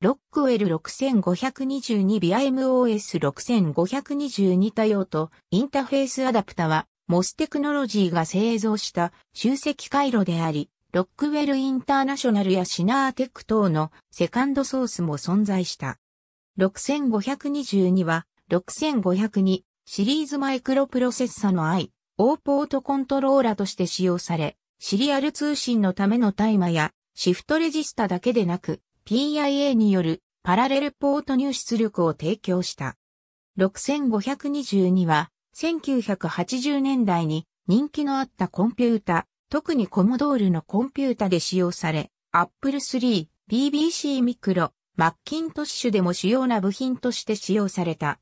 ロックウェル6522 BIMOS6522 多用とインターフェースアダプタは、MOS テクノロジーが製造した集積回路であり、ロックウェルインターナショナルやシナーテック等のセカンドソースも存在した。6522は、6502シリーズマイクロプロセッサの i、O ポートコントローラとして使用され、シリアル通信のためのタイマや、シフトレジスタだけでなく、PIA によるパラレルポート入出力を提供した。6522は1980年代に人気のあったコンピュータ、特にコモドールのコンピュータで使用され、Apple III、BBC ミクロ、マッキントッシュでも主要な部品として使用された。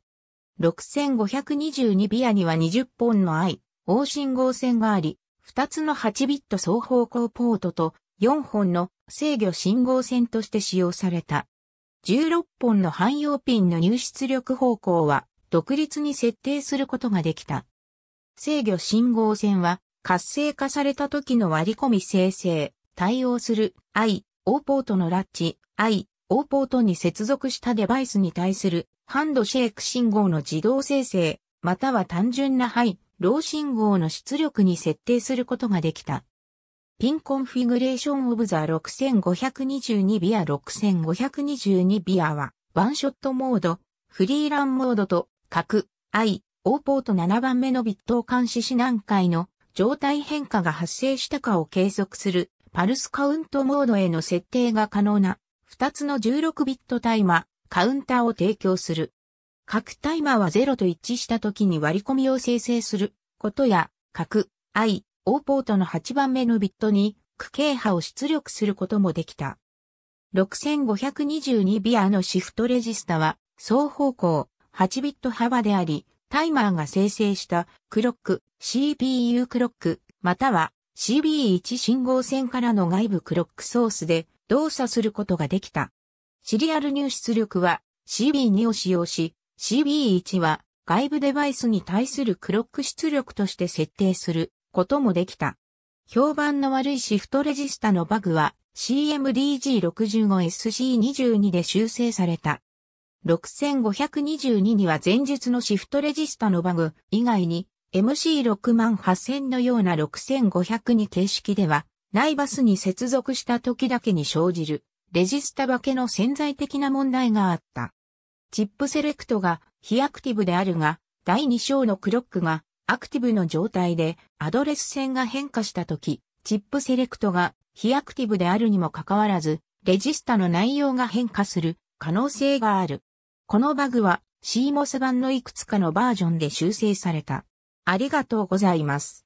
6522ビアには20本の I、大信号線があり、2つの8ビット双方向ポートと4本の制御信号線として使用された。16本の汎用ピンの入出力方向は独立に設定することができた。制御信号線は活性化された時の割り込み生成、対応する I、O ポートのラッチ、I、O ポートに接続したデバイスに対するハンドシェイク信号の自動生成、または単純なハイ、ロー信号の出力に設定することができた。ピンコンフィグレーションオブザ6522ビア6522ビアは、ワンショットモード、フリーランモードと、各、I、O ポート7番目のビットを監視し何回の状態変化が発生したかを計測するパルスカウントモードへの設定が可能な2つの16ビットタイマー、カウンターを提供する。各タイマーは0と一致した時に割り込みを生成することや、各 I、オーポートの8番目のビットに、区形波を出力することもできた。6522ビアのシフトレジスタは、双方向、8ビット幅であり、タイマーが生成したクロック、CPU クロック、または CB1 信号線からの外部クロックソースで動作することができた。シリアル入出力は CB2 を使用し、CB1 は外部デバイスに対するクロック出力として設定することもできた。評判の悪いシフトレジスタのバグは CMDG65SC22 で修正された。6522には前述のシフトレジスタのバグ以外に MC68000 のような6502形式ではないバスに接続した時だけに生じるレジスタ化けの潜在的な問題があった。チップセレクトが非アクティブであるが第2章のクロックがアクティブの状態でアドレス線が変化したとき、チップセレクトが非アクティブであるにもかかわらず、レジスタの内容が変化する可能性がある。このバグは CMOS 版のいくつかのバージョンで修正された。ありがとうございます。